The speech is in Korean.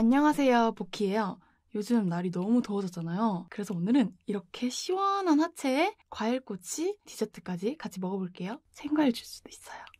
안녕하세요, 보키예요. 요즘 날이 너무 더워졌잖아요. 그래서 오늘은 이렇게 시원한 하체에 과일꼬치 디저트까지 같이 먹어볼게요. 생과일 주스도 있어요.